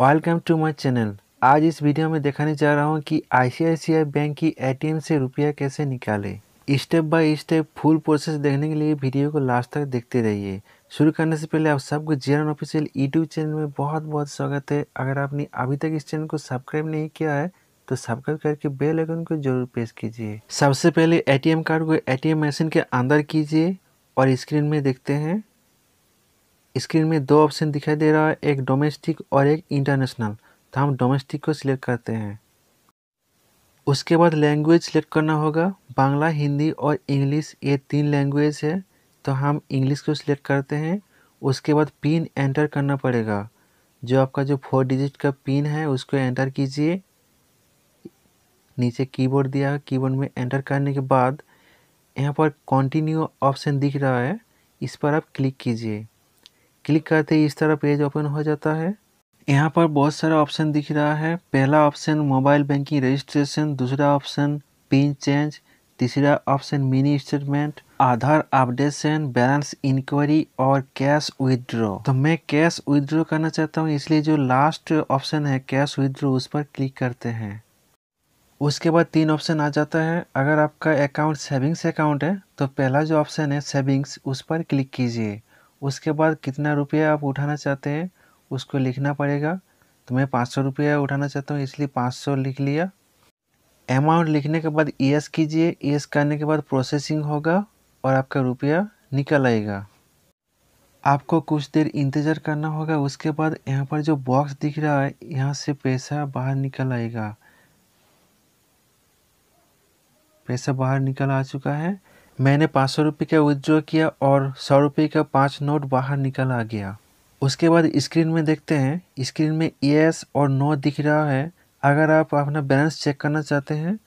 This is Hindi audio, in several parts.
वेलकम टू माय चैनल आज इस वीडियो में दिखाने जा रहा हूँ कि आईसीआईसीआई बैंक की एटीएम से रुपया कैसे निकालें step by step full process देखने के लिए वीडियो को लास्ट तक देखते रहिए शुरू करने से पहले आप सबको J N official YouTube channel में बहुत बहुत स्वागत है अगर आपने अभी तक इस चैनल को सब्सक्राइब नहीं किया है तो सब्सक्राइब करके बेल आइकन को जरूर प्रेस कीजिए सबसे पहले एटीएम कार्ड को एटीएम मशीन के अंदर कीजिए और स्क्रीन में देखते हैं स्क्रीन में दो ऑप्शन दिखाई दे रहा है एक डोमेस्टिक और एक इंटरनेशनल तो हम डोमेस्टिक को सिलेक्ट करते हैं उसके बाद लैंग्वेज सिलेक्ट करना होगा बांग्ला हिंदी और इंग्लिश ये तीन लैंग्वेज है तो हम इंग्लिश को सिलेक्ट करते हैं उसके बाद पिन एंटर करना पड़ेगा जो आपका जो फोर डिजिट का पिन है उसको एंटर कीजिए नीचे कीबोर्ड दिया कीबोर्ड में एंटर करने के बाद यहाँ पर कंटिन्यू ऑप्शन दिख रहा है इस पर आप क्लिक कीजिए क्लिक करते ही इस तरह पेज ओपन हो जाता है यहाँ पर बहुत सारा ऑप्शन दिख रहा है पहला ऑप्शन मोबाइल बैंकिंग रजिस्ट्रेशन दूसरा ऑप्शन पिन चेंज तीसरा option mini statement Aadhaar updation balance enquiry और कैश विदड्रॉ तो मैं कैश विदड्रॉ करना चाहता हूँ इसलिए जो लास्ट ऑप्शन है कैश विदड्रॉ उस पर क्लिक करते हैं उसके बाद तीन ऑप्शन आ जाता है अगर आपका अकाउंट सेविंग्स अकाउंट है तो पहला जो ऑप्शन है सेविंग्स उस पर क्लिक कीजिए उसके बाद कितना रुपया आप उठाना चाहते हैं उसको लिखना पड़ेगा तो मैं पाँच सौ रुपया उठाना चाहता हूँ इसलिए पाँच सौ लिख लिया अमाउंट लिखने के बाद ई कीजिए ई करने के बाद प्रोसेसिंग होगा और आपका रुपया निकल आएगा आपको कुछ देर इंतज़ार करना होगा उसके बाद यहाँ पर जो बॉक्स दिख रहा है यहाँ से पैसा बाहर निकल आएगा पैसा बाहर निकल आ चुका है मैंने पाँच सौ रुपये का विदड्रॉ किया और सौ रुपये का पाँच नोट बाहर निकल आ गया उसके बाद स्क्रीन में देखते हैं स्क्रीन में यस और नो दिख रहा है अगर आप अपना बैलेंस चेक करना चाहते हैं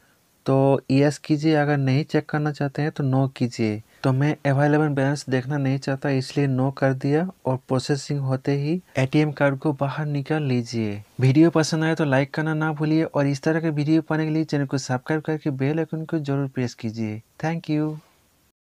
तो यस कीजिए अगर नहीं चेक करना चाहते हैं तो नो कीजिए तो मैं अवेलेबल बैलेंस देखना नहीं चाहता इसलिए नो कर दिया और प्रोसेसिंग होते ही एटीएम कार्ड को बाहर निकाल लीजिए वीडियो पसंद आए तो लाइक करना ना भूलिए और इस तरह के वीडियो पाने के लिए चैनल को सब्सक्राइब करके बेल आइकन को जरूर प्रेस कीजिए थैंक यू